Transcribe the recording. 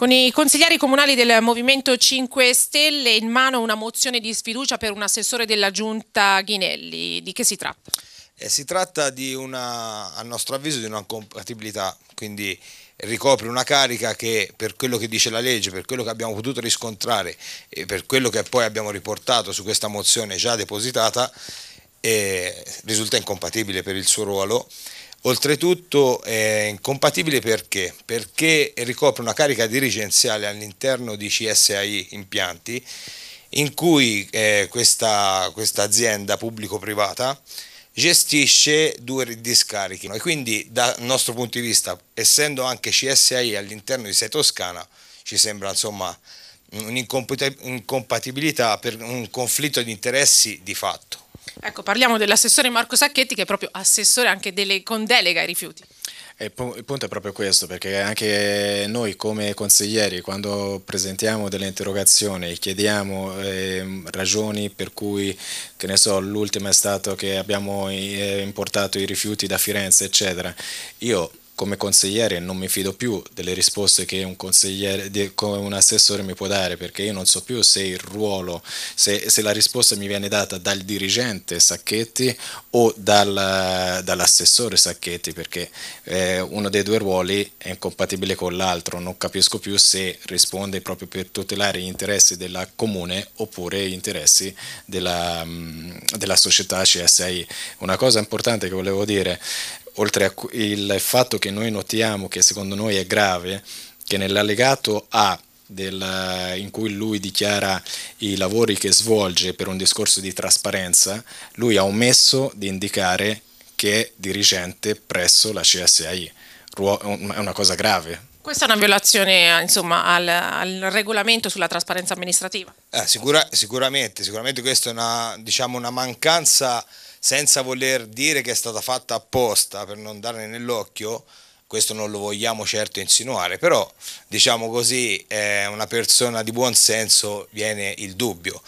Con i consiglieri comunali del Movimento 5 Stelle in mano una mozione di sfiducia per un assessore della Giunta Ghinelli. Di che si tratta? Eh, si tratta di una, a nostro avviso, di una compatibilità, quindi ricopre una carica che per quello che dice la legge, per quello che abbiamo potuto riscontrare e per quello che poi abbiamo riportato su questa mozione già depositata, eh, risulta incompatibile per il suo ruolo Oltretutto è incompatibile perché? Perché ricopre una carica dirigenziale all'interno di CSAI Impianti in cui eh, questa, questa azienda pubblico-privata gestisce due discarichi e quindi dal nostro punto di vista essendo anche CSAI all'interno di Sei Toscana ci sembra insomma un'incompatibilità per un conflitto di interessi di fatto. Ecco, parliamo dell'assessore Marco Sacchetti che è proprio assessore anche delle, con delega ai rifiuti. Il punto è proprio questo, perché anche noi come consiglieri quando presentiamo delle interrogazioni chiediamo eh, ragioni per cui, che ne so, l'ultima è stato che abbiamo eh, importato i rifiuti da Firenze, eccetera. Io come consigliere non mi fido più delle risposte che un consigliere, come un assessore mi può dare, perché io non so più se il ruolo, se, se la risposta mi viene data dal dirigente Sacchetti o dal, dall'assessore Sacchetti, perché eh, uno dei due ruoli è incompatibile con l'altro, non capisco più se risponde proprio per tutelare gli interessi della comune oppure gli interessi della, mm, della società CSI. Una cosa importante che volevo dire, oltre al fatto che noi notiamo che secondo noi è grave, che nell'allegato A del, in cui lui dichiara i lavori che svolge per un discorso di trasparenza, lui ha omesso di indicare che è dirigente presso la CSAI. È una cosa grave, questa è una violazione insomma, al, al, regolamento sulla trasparenza amministrativa? Eh, sicura, sicuramente, sicuramente questa è una, diciamo, una mancanza senza voler dire che è stata fatta apposta per non darne nell'occhio, questo non lo vogliamo certo insinuare, però diciamo così, eh, una persona di buon senso viene il dubbio.